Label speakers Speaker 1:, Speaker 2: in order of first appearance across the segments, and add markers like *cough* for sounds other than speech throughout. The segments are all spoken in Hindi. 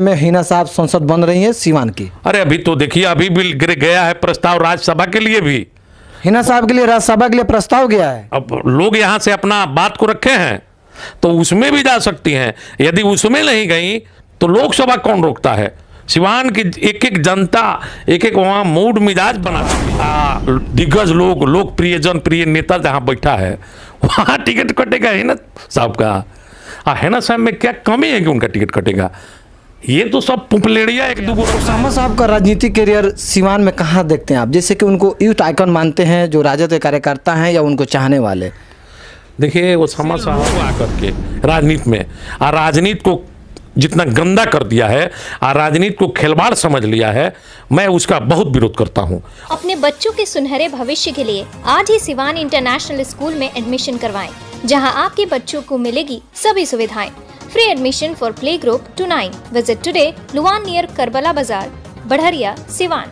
Speaker 1: में हिना साहब संसद बन रही है सीवान की
Speaker 2: अरे अभी तो देखिए अभी भी गया है प्रस्ताव राज्यसभा के लिए भी
Speaker 1: हिना साहब के लिए राज्यसभा के लिए प्रस्ताव गया है
Speaker 2: अब लोग यहाँ से अपना बात को रखे हैं तो उसमें भी जा सकती हैं यदि उसमें नहीं गई तो लोकसभा कौन रोकता है सिवान की एक एक जनता एक एक वहाँ मूड मिजाज बना हाँ, दिग्गज लोग लोकप्रिय जनप्रिय नेता जहाँ बैठा है वहाँ टिकट कटेगा है ना साहब का आ हाँ, हैना साहब में क्या कमी है कि उनका टिकट कटेगा ये तो सब पुपलेड़िया एक दो
Speaker 1: उसामा साहब का राजनीतिक करियर सिवान में कहाँ देखते हैं आप जैसे कि उनको यूथ आइकन मानते हैं जो राजद के कार्यकर्ता हैं या उनको चाहने वाले
Speaker 2: देखिए उसामा साहब आकर के राजनीति में और राजनीति को जितना गंदा कर दिया है और राजनीति को खिलवाड़ समझ लिया है मैं उसका बहुत विरोध करता हूँ
Speaker 1: अपने बच्चों के सुनहरे भविष्य के लिए आज ही सिवान इंटरनेशनल स्कूल में एडमिशन करवाए जहाँ आपके बच्चों को मिलेगी सभी सुविधाएं Free admission for play group to 9. Visit today luwan near Karbala Bazar, badhariya Siwan.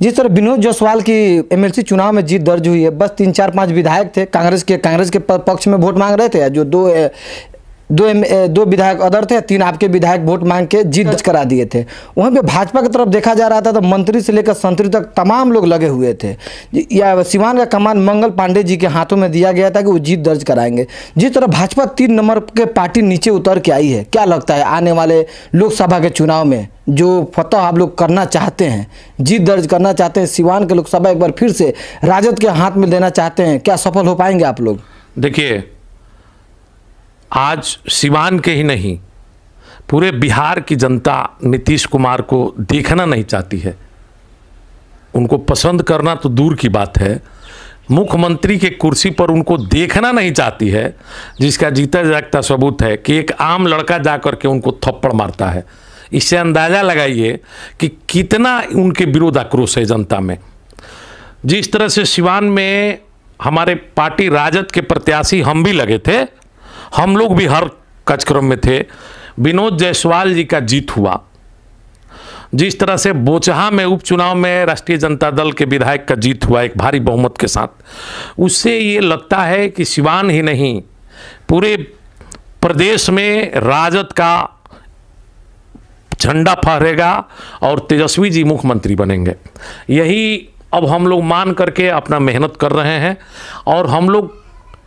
Speaker 1: जिस तरह विनोद जसवाल की एमएलसी चुनाव में जीत दर्ज हुई है बस तीन चार पांच विधायक थे कांग्रेस के कांग्रेस के पक्ष में वोट मांग रहे थे जो दो दो दो विधायक अदर थे तीन आपके विधायक वोट मांग के जीत दर्ज करा दिए थे वहाँ पे भाजपा की तरफ देखा जा रहा था तो मंत्री से लेकर संतरी तक तमाम लोग लगे हुए थे या सिवान का कमान मंगल पांडे जी के हाथों में दिया गया था कि वो जीत दर्ज कराएंगे जिस तरह भाजपा तीन नंबर के पार्टी नीचे उतर के आई है क्या लगता है आने वाले लोकसभा के चुनाव में जो फतह आप लोग करना चाहते हैं जीत दर्ज करना चाहते हैं सिवान के लोकसभा एक बार फिर से राजद के हाथ में देना चाहते हैं क्या सफल हो पाएंगे आप लोग
Speaker 2: देखिए आज सिवान के ही नहीं पूरे बिहार की जनता नीतीश कुमार को देखना नहीं चाहती है उनको पसंद करना तो दूर की बात है मुख्यमंत्री के कुर्सी पर उनको देखना नहीं चाहती है जिसका जीता जागता सबूत है कि एक आम लड़का जा कर के उनको थप्पड़ मारता है इससे अंदाज़ा लगाइए कि कितना उनके विरोध आक्रोश है जनता में जिस तरह से सिवान में हमारे पार्टी राजद के प्रत्याशी हम भी लगे थे हम लोग भी हर कार्यक्रम में थे विनोद जायसवाल जी का जीत हुआ जिस तरह से बोचहा में उपचुनाव में राष्ट्रीय जनता दल के विधायक का जीत हुआ एक भारी बहुमत के साथ उससे ये लगता है कि सिवान ही नहीं पूरे प्रदेश में राजद का झंडा फहरेगा और तेजस्वी जी मुख्यमंत्री बनेंगे यही अब हम लोग मान करके अपना मेहनत कर रहे हैं और हम लोग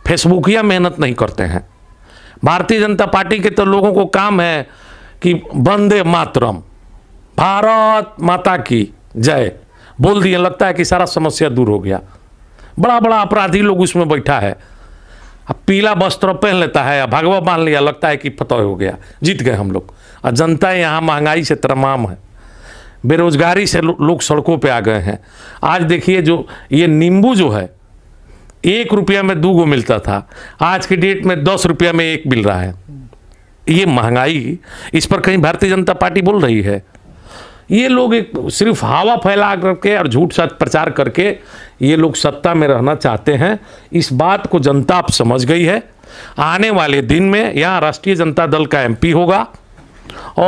Speaker 2: फेसबुकिया मेहनत नहीं करते हैं भारतीय जनता पार्टी के तो लोगों को काम है कि वंदे मातरम भारत माता की जय बोल दिए लगता है कि सारा समस्या दूर हो गया बड़ा बड़ा अपराधी लोग उसमें बैठा है अब पीला वस्त्र पहन लेता है या भगवा बांध लिया लगता है कि फतह हो गया जीत गए हम लोग और जनता यहाँ महंगाई से तमाम है बेरोजगारी से लो, लोग सड़कों पे आ गए हैं आज देखिए जो ये नींबू जो है एक रुपया में दो गो मिलता था आज की डेट में दस रुपया में एक मिल रहा है ये महंगाई इस पर कहीं भारतीय जनता पार्टी बोल रही है ये लोग एक सिर्फ हवा फैला करके और झूठ साथ प्रचार करके ये लोग सत्ता में रहना चाहते हैं इस बात को जनता अब समझ गई है आने वाले दिन में यहाँ राष्ट्रीय जनता दल का एमपी होगा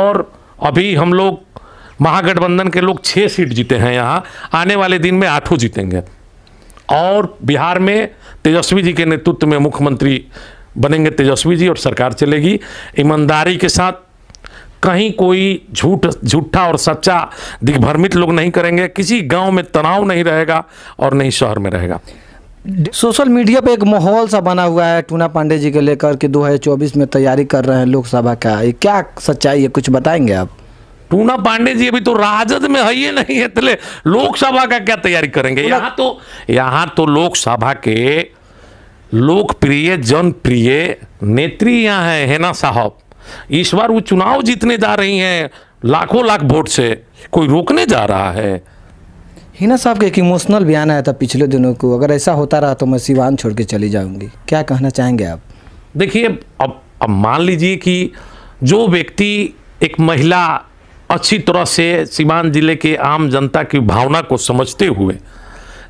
Speaker 2: और अभी हम लोग महागठबंधन के लोग छः सीट जीते हैं यहाँ आने वाले दिन में आठों जीतेंगे और बिहार में तेजस्वी जी के नेतृत्व में मुख्यमंत्री बनेंगे तेजस्वी जी और सरकार चलेगी ईमानदारी के साथ कहीं कोई झूठ झूठा और सच्चा दिग्भ्रमित लोग नहीं करेंगे किसी गांव में तनाव नहीं रहेगा और नहीं शहर में रहेगा
Speaker 1: सोशल मीडिया पे एक माहौल सा बना हुआ है टूना पांडे जी के लेकर कि 2024 में तैयारी कर रहे हैं लोकसभा का ये क्या सच्चाई है कुछ बताएंगे आप
Speaker 2: टूना पांडे जी अभी तो राजद में है ही नहीं है तले लोकसभा का क्या तैयारी करेंगे यहां तो यहाँ तो लोकसभा के लोकप्रिय जनप्रिय नेत्री यहां है हेना साहब इस बार वो चुनाव जीतने जा रही हैं लाखों लाख वोट से कोई रोकने जा रहा है
Speaker 1: हिना साहब का एक इमोशनल बयान आया था पिछले दिनों को अगर ऐसा होता रहा तो मैं सिवान छोड़ के चली जाऊंगी क्या कहना चाहेंगे आप
Speaker 2: देखिए अब अब मान लीजिए कि जो व्यक्ति एक महिला अच्छी तरह से सीवान ज़िले के आम जनता की भावना को समझते हुए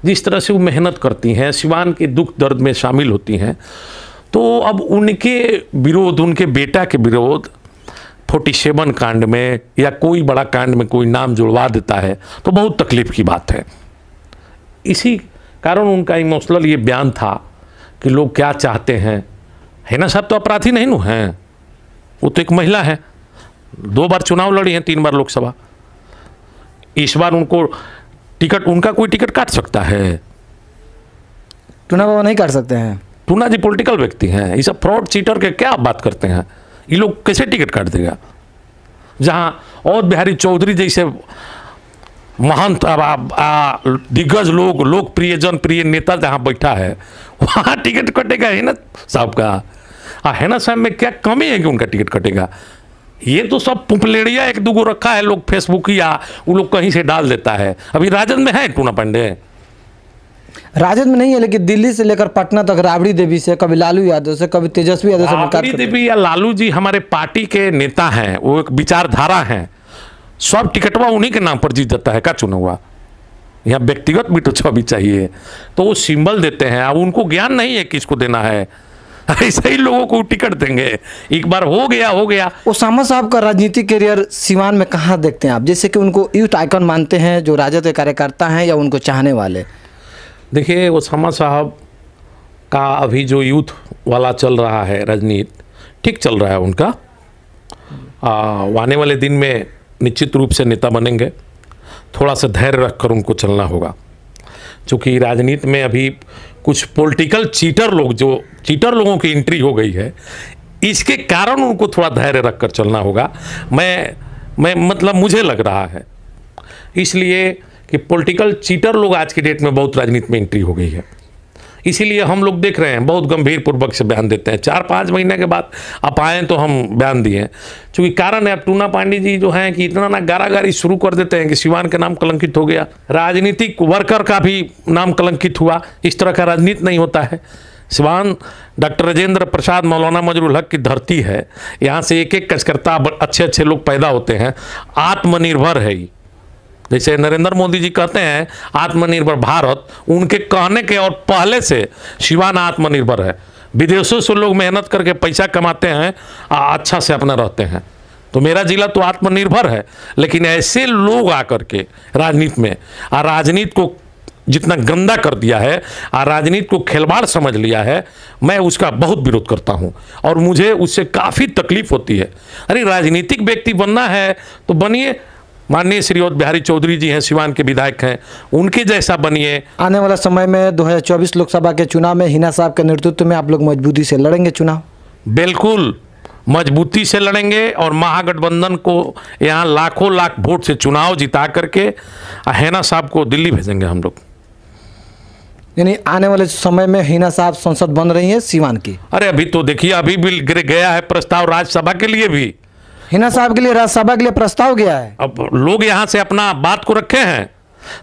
Speaker 2: जिस तरह से वो मेहनत करती हैं सिवान के दुख दर्द में शामिल होती हैं तो अब उनके विरोध उनके बेटा के विरोध 47 कांड में या कोई बड़ा कांड में कोई नाम जुड़वा देता है तो बहुत तकलीफ़ की बात है इसी कारण उनका इमोशनल ये बयान था कि लोग क्या चाहते हैं है ना साहब तो अपराधी नहीं न हैं वो तो एक महिला है दो बार चुनाव लड़ी हैं तीन बार लोकसभा इस बार उनको टिकट उनका कोई टिकट काट सकता है
Speaker 1: टूना बाबा नहीं काट सकते हैं
Speaker 2: टूना जी पॉलिटिकल व्यक्ति हैं ये सब फ्रॉड चीटर के क्या बात करते हैं ये लोग कैसे टिकट काट देगा जहां और बिहारी चौधरी जैसे महान दिग्गज लोग लोकप्रिय जनप्रिय नेता जहां बैठा है वहां टिकट कटेगा है ना साहब का आ है ना साहब में क्या कमी है कि उनका टिकट कटेगा ये तो सब पुपलेड़िया एक दूगो रखा है लोग फेसबुक या वो लोग कहीं से डाल देता है अभी राजद में है टूना पांडे
Speaker 1: राजद में नहीं है लेकिन दिल्ली से लेकर पटना तक राबड़ी देवी से कभी लालू यादव से कभी तेजस्वी
Speaker 2: यादव से राबड़ी देवी या लालू जी हमारे पार्टी के नेता हैं वो एक विचारधारा हैं सब टिकटवा उन्हीं के नाम पर जीत जाता है क्या चुना हुआ यहाँ व्यक्तिगत भी तो छवि चाहिए तो वो सिंबल देते हैं अब उनको ज्ञान नहीं है किसको देना है *laughs* ऐसे ही लोगों को टिकट देंगे एक बार हो गया हो गया
Speaker 1: ओसामा साहब का राजनीतिक करियर सिवान में कहाँ देखते हैं आप जैसे कि उनको यूथ आइकन मानते हैं जो राजद के कार्यकर्ता हैं या उनको चाहने वाले
Speaker 2: देखिए ओसामा साहब का अभी जो यूथ वाला चल रहा है राजनीति ठीक चल रहा है उनका आ, आने वाले दिन में निश्चित रूप से नेता बनेंगे थोड़ा सा धैर्य रखकर उनको चलना होगा चूँकि राजनीति में अभी कुछ पॉलिटिकल चीटर लोग जो चीटर लोगों की एंट्री हो गई है इसके कारण उनको थोड़ा धैर्य रख कर चलना होगा मैं मैं मतलब मुझे लग रहा है इसलिए कि पॉलिटिकल चीटर लोग आज के डेट में बहुत राजनीति में एंट्री हो गई है इसीलिए हम लोग देख रहे हैं बहुत गंभीर पूर्वक से बयान देते हैं चार पाँच महीने के बाद आप आएँ तो हम बयान दिए चूँकि कारण है अब टूना पांडे जी जो हैं कि इतना ना गारागारी शुरू कर देते हैं कि सिवान का नाम कलंकित हो गया राजनीतिक वर्कर का भी नाम कलंकित हुआ इस तरह का राजनीति नहीं होता है सिवान डॉक्टर राजेंद्र प्रसाद मौलाना मजरूल हक की धरती है यहाँ से एक एक कचकर्ता अच्छे अच्छे लोग पैदा होते हैं आत्मनिर्भर है ये जैसे नरेंद्र मोदी जी कहते हैं आत्मनिर्भर भारत उनके कहने के और पहले से शिवाना आत्मनिर्भर है विदेशों से लोग मेहनत करके पैसा कमाते हैं और अच्छा से अपना रहते हैं तो मेरा जिला तो आत्मनिर्भर है लेकिन ऐसे लोग आकर के राजनीति में और राजनीति को जितना गंदा कर दिया है और राजनीति को खिलवाड़ समझ लिया है मैं उसका बहुत विरोध करता हूं और मुझे उससे काफ़ी तकलीफ होती है अरे राजनीतिक व्यक्ति बनना है तो बनिए माननीय श्री बिहारी चौधरी जी हैं सिवान के विधायक हैं उनके जैसा बनिए आने
Speaker 1: वाला समय में 2024 लोकसभा के चुनाव में हिना साहब के नेतृत्व में आप लोग मजबूती से लड़ेंगे चुनाव
Speaker 2: बिल्कुल मजबूती से लड़ेंगे और महागठबंधन को यहाँ लाखों लाख वोट से चुनाव जिता करके हेना साहब को दिल्ली भेजेंगे हम लोग
Speaker 1: यानी आने वाले समय में हिना साहब संसद बन रही है सिवान की
Speaker 2: अरे अभी तो देखिए अभी भी गया है प्रस्ताव राज्यसभा के लिए भी हिना साहब के
Speaker 1: लिए राज्यसभा के लिए प्रस्ताव गया
Speaker 2: है अब लोग यहाँ से अपना बात को रखे हैं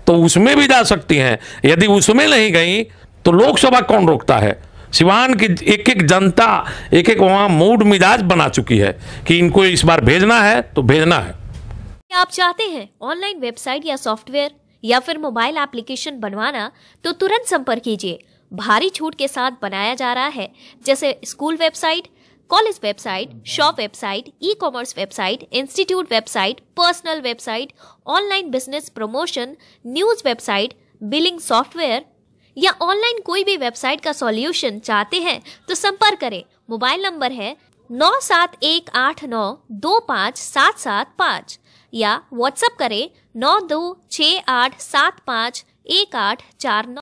Speaker 2: तो उसमें भी जा सकती हैं यदि उसमें नहीं गई तो लोकसभा कौन रोकता है सिवान की एक एक जनता एक एक वहां मूड मिजाज बना चुकी है कि इनको इस बार भेजना है तो भेजना है
Speaker 1: आप चाहते हैं ऑनलाइन वेबसाइट या सॉफ्टवेयर या फिर मोबाइल एप्लीकेशन बनवाना तो तुरंत संपर्क कीजिए भारी छूट के साथ बनाया जा रहा है जैसे school website college website shop website e commerce website institute website personal website online business promotion news website billing software या ऑनलाइन कोई भी वेबसाइट का सॉल्यूशन चाहते हैं तो संपर्क करें मोबाइल नंबर है नौ सात एक आठ नौ दो पाँच सात सात पाँच या व्हाट्सएप करें नौ दो छः आठ सात पाँच एक आठ चार नौ